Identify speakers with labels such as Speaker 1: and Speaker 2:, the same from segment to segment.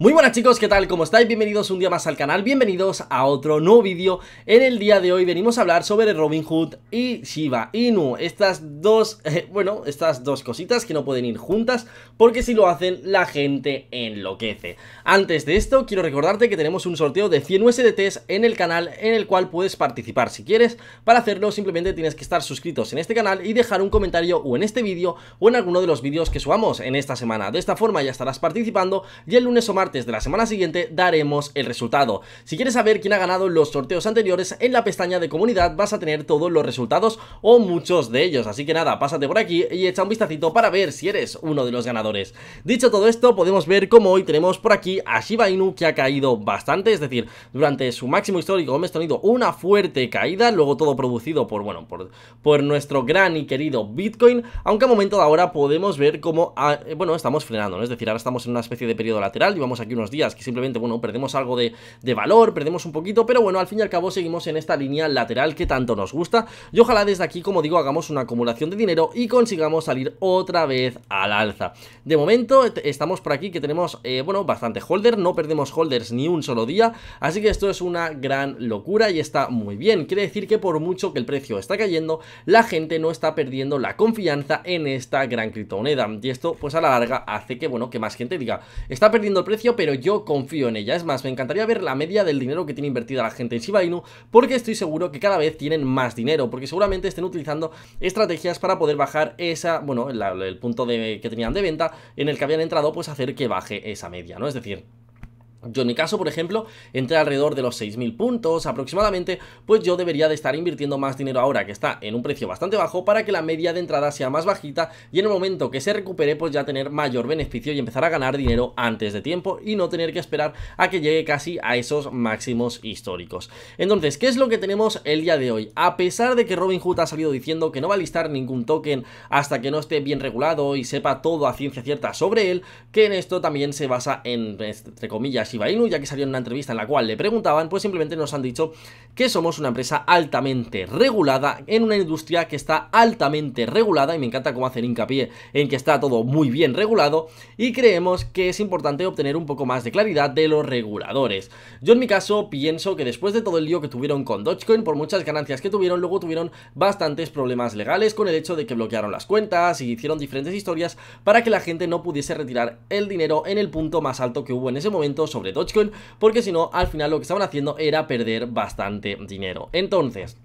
Speaker 1: Muy buenas chicos, ¿qué tal? ¿Cómo estáis? Bienvenidos un día más al canal, bienvenidos a otro nuevo vídeo En el día de hoy venimos a hablar sobre Robin Hood y Shiba Inu Estas dos, eh, bueno, estas dos cositas que no pueden ir juntas Porque si lo hacen, la gente enloquece Antes de esto, quiero recordarte que tenemos un sorteo de 100 USDTs en el canal En el cual puedes participar si quieres Para hacerlo simplemente tienes que estar suscritos en este canal Y dejar un comentario o en este vídeo o en alguno de los vídeos que subamos en esta semana De esta forma ya estarás participando y el lunes o martes desde de la semana siguiente daremos el resultado. Si quieres saber quién ha ganado los sorteos anteriores, en la pestaña de comunidad vas a tener todos los resultados o muchos de ellos. Así que nada, pásate por aquí y echa un vistacito para ver si eres uno de los ganadores. Dicho todo esto, podemos ver cómo hoy tenemos por aquí a Shiba Inu que ha caído bastante, es decir, durante su máximo histórico hemos tenido una fuerte caída, luego todo producido por, bueno, por, por nuestro gran y querido Bitcoin, aunque a momento de ahora podemos ver cómo, ah, eh, bueno, estamos frenando, es decir, ahora estamos en una especie de periodo lateral y vamos aquí unos días, que simplemente, bueno, perdemos algo de, de valor, perdemos un poquito, pero bueno, al fin y al cabo seguimos en esta línea lateral que tanto nos gusta y ojalá desde aquí, como digo, hagamos una acumulación de dinero y consigamos salir otra vez al alza. De momento eh, estamos por aquí que tenemos, eh, bueno, bastante holder, no perdemos holders ni un solo día, así que esto es una gran locura y está muy bien. Quiere decir que por mucho que el precio está cayendo, la gente no está perdiendo la confianza en esta gran criptomoneda y esto pues a la larga hace que, bueno, que más gente diga, está perdiendo el precio, pero yo confío en ella. Es más, me encantaría ver la media del dinero que tiene invertida la gente en Shiba Inu, porque estoy seguro que cada vez tienen más dinero, porque seguramente estén utilizando estrategias para poder bajar esa, bueno, el punto de, que tenían de venta en el que habían entrado, pues hacer que baje esa media, ¿no? Es decir, yo en mi caso, por ejemplo, entre alrededor de los 6.000 puntos aproximadamente, pues yo debería de estar invirtiendo más dinero ahora que está en un precio bastante bajo para que la media de entrada sea más bajita y en el momento que se recupere pues ya tener mayor beneficio y empezar a ganar dinero antes de tiempo y no tener que esperar a que llegue casi a esos máximos históricos. Entonces, ¿qué es lo que tenemos el día de hoy? A pesar de que Robin Hood ha salido diciendo que no va a listar ningún token hasta que no esté bien regulado y sepa todo a ciencia cierta sobre él, que en esto también se basa en, entre comillas, Shiba Inu, ya que salió en una entrevista en la cual le preguntaban, pues simplemente nos han dicho que somos una empresa altamente regulada en una industria que está altamente regulada y me encanta cómo hacen hincapié en que está todo muy bien regulado y creemos que es importante obtener un poco más de claridad de los reguladores. Yo en mi caso pienso que después de todo el lío que tuvieron con Dogecoin, por muchas ganancias que tuvieron, luego tuvieron bastantes problemas legales con el hecho de que bloquearon las cuentas y hicieron diferentes historias para que la gente no pudiese retirar el dinero en el punto más alto que hubo en ese momento, sobre Dogecoin, porque si no, al final lo que estaban haciendo era perder bastante dinero. Entonces,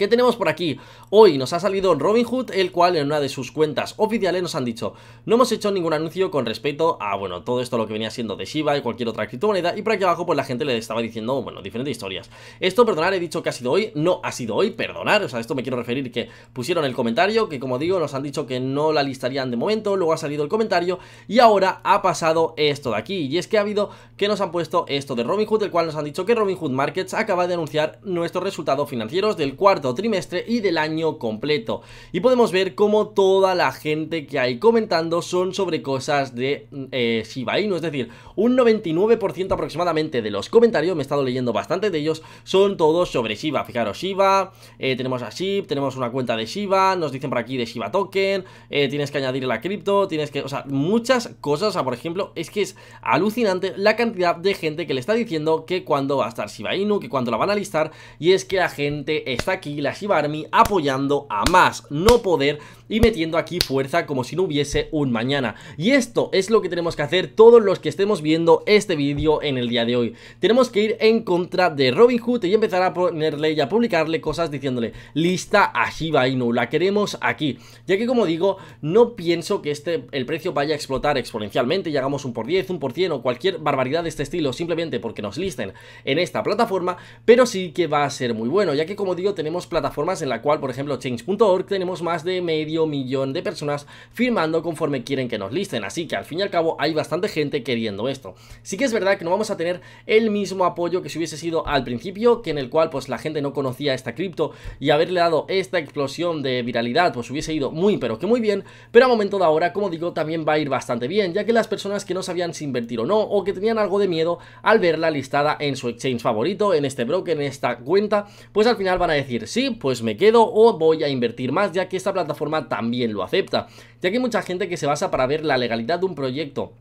Speaker 1: ¿Qué tenemos por aquí? Hoy nos ha salido Robinhood, el cual en una de sus cuentas oficiales nos han dicho no hemos hecho ningún anuncio con respecto a, bueno, todo esto lo que venía siendo de Shiba y cualquier otra criptomoneda y por aquí abajo pues la gente le estaba diciendo, bueno, diferentes historias. Esto, perdonar, he dicho que ha sido hoy, no ha sido hoy, perdonar, o sea, esto me quiero referir que pusieron el comentario, que como digo, nos han dicho que no la listarían de momento, luego ha salido el comentario y ahora ha pasado esto de aquí y es que ha habido que nos han puesto esto de Robinhood, el cual nos han dicho que Robinhood Markets acaba de anunciar nuestros resultados financieros del cuarto trimestre y del año completo. Y podemos ver cómo toda la gente que hay comentando son sobre cosas de mm, eh, Shiba Inu, es decir, un 99% aproximadamente de los comentarios, me he estado leyendo bastante de ellos, son todos sobre Shiba. Fijaros, Shiba, eh, tenemos a Shib, tenemos una cuenta de Shiba, nos dicen por aquí de Shiba Token, eh, tienes que añadir la cripto, tienes que, o sea, muchas cosas, por ejemplo, es que es alucinante la cantidad de gente que le está diciendo que cuando va a estar Shiba Inu, que cuando la van a listar, y es que la gente está aquí y la Shibarmi apoyando a más no poder y metiendo aquí fuerza como si no hubiese un mañana. Y esto es lo que tenemos que hacer todos los que estemos viendo este vídeo en el día de hoy. Tenemos que ir en contra de Robin Hood y empezar a ponerle y a publicarle cosas diciéndole lista a y Inu, la queremos aquí. Ya que como digo, no pienso que este, el precio vaya a explotar exponencialmente y hagamos un por 10, un por 100 o cualquier barbaridad de este estilo simplemente porque nos listen en esta plataforma, pero sí que va a ser muy bueno, ya que como digo, tenemos plataformas en la cual, por ejemplo, change.org tenemos más de medio millón de personas firmando conforme quieren que nos listen, así que al fin y al cabo hay bastante gente queriendo esto. Sí que es verdad que no vamos a tener el mismo apoyo que si hubiese sido al principio, que en el cual pues la gente no conocía esta cripto y haberle dado esta explosión de viralidad pues hubiese ido muy pero que muy bien, pero a momento de ahora, como digo, también va a ir bastante bien, ya que las personas que no sabían si invertir o no, o que tenían algo de miedo al verla listada en su exchange favorito, en este broker, en esta cuenta, pues al final van a decir, sí, pues me quedo o voy a invertir más, ya que esta plataforma también lo acepta, ya que hay mucha gente que se basa para ver la legalidad de un proyecto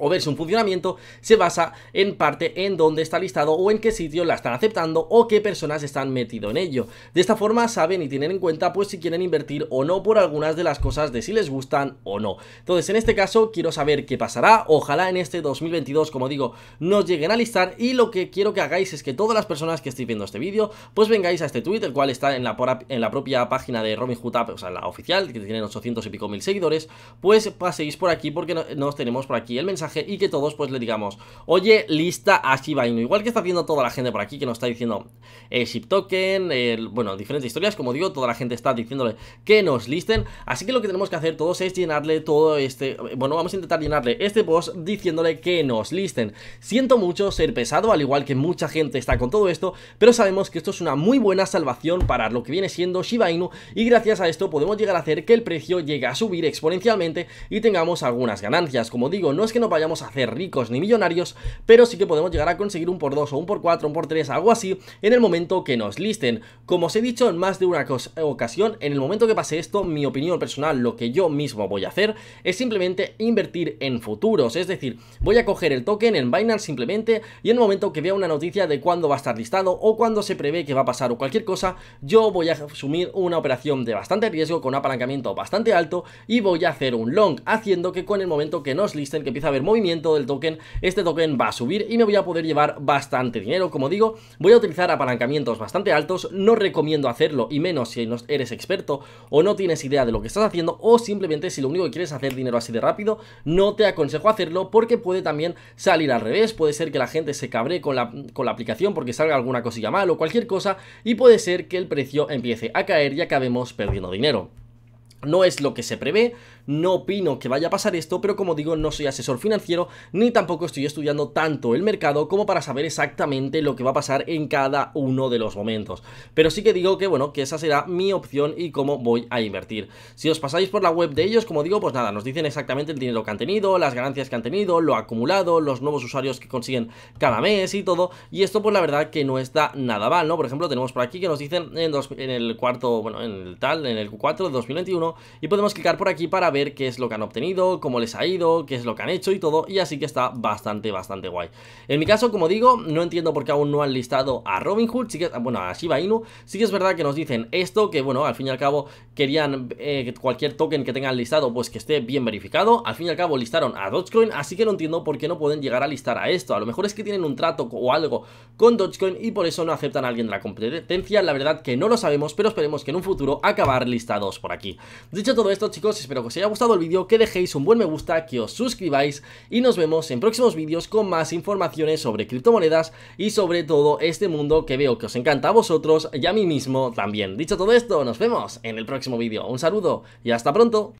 Speaker 1: o ver su funcionamiento se basa en parte en dónde está listado o en qué sitio la están aceptando o qué personas están metido en ello. De esta forma saben y tienen en cuenta pues si quieren invertir o no por algunas de las cosas de si les gustan o no. Entonces en este caso quiero saber qué pasará, ojalá en este 2022 como digo nos lleguen a listar y lo que quiero que hagáis es que todas las personas que estéis viendo este vídeo pues vengáis a este tweet el cual está en la, propia página de Robinhood o sea la oficial que tiene 800 y pico mil seguidores pues paséis por aquí porque nos tenemos por aquí el mensaje y que todos pues le digamos, oye, lista a Shiba Inu. Igual que está haciendo toda la gente por aquí que nos está diciendo eh, Ship Token, bueno, diferentes historias, como digo, toda la gente está diciéndole que nos listen. Así que lo que tenemos que hacer todos es llenarle todo este, bueno, vamos a intentar llenarle este post diciéndole que nos listen. Siento mucho ser pesado, al igual que mucha gente está con todo esto, pero sabemos que esto es una muy buena salvación para lo que viene siendo Shiba Inu y gracias a esto podemos llegar a hacer que el precio llegue a subir exponencialmente y tengamos algunas ganancias. Como digo, no es que no vaya vayamos a hacer ricos ni millonarios, pero sí que podemos llegar a conseguir un por 2 o un por 4, un por 3, algo así, en el momento que nos listen. Como os he dicho en más de una ocasión, en el momento que pase esto, mi opinión personal, lo que yo mismo voy a hacer, es simplemente invertir en futuros, es decir, voy a coger el token en Binance simplemente y en el momento que vea una noticia de cuándo va a estar listado o cuando se prevé que va a pasar o cualquier cosa, yo voy a asumir una operación de bastante riesgo con apalancamiento bastante alto y voy a hacer un long, haciendo que con el momento que nos listen, que empieza a haber movimiento del token, este token va a subir y me voy a poder llevar bastante dinero. Como digo, voy a utilizar apalancamientos bastante altos, no recomiendo hacerlo y menos si no eres experto o no tienes idea de lo que estás haciendo o simplemente si lo único que quieres hacer dinero así de rápido, no te aconsejo hacerlo porque puede también salir al revés, puede ser que la gente se cabre con la, con la aplicación porque salga alguna cosilla mal o cualquier cosa y puede ser que el precio empiece a caer y acabemos perdiendo dinero. No es lo que se prevé, no opino que vaya a pasar esto, pero como digo, no soy asesor financiero ni tampoco estoy estudiando tanto el mercado como para saber exactamente lo que va a pasar en cada uno de los momentos. Pero sí que digo que bueno, que esa será mi opción y cómo voy a invertir. Si os pasáis por la web de ellos, como digo, pues nada, nos dicen exactamente el dinero que han tenido, las ganancias que han tenido, lo acumulado, los nuevos usuarios que consiguen cada mes y todo. Y esto pues la verdad que no está nada mal, ¿no? Por ejemplo, tenemos por aquí que nos dicen en, en el cuarto, bueno, en el tal, en el 4 de 2021 y podemos clicar por aquí para ver qué es lo que han obtenido, cómo les ha ido, qué es lo que han hecho y todo, y así que está bastante, bastante guay. En mi caso, como digo, no entiendo por qué aún no han listado a Robinhood, ah, bueno, a Shiba Inu, sí que es verdad que nos dicen esto, que bueno, al fin y al cabo querían eh, cualquier token que tengan listado, pues que esté bien verificado, al fin y al cabo listaron a Dogecoin, así que no entiendo por qué no pueden llegar a listar a esto, a lo mejor es que tienen un trato o algo con Dogecoin y por eso no aceptan a alguien de la competencia. La verdad que no lo sabemos, pero esperemos que en un futuro acabar listados por aquí. Dicho todo esto, chicos, espero que os haya gustado el vídeo, que dejéis un buen me gusta, que os suscribáis y nos vemos en próximos vídeos con más informaciones sobre criptomonedas y sobre todo este mundo que veo que os encanta a vosotros y a mí mismo también. Dicho todo esto, nos vemos en el próximo vídeo. Un saludo y hasta pronto.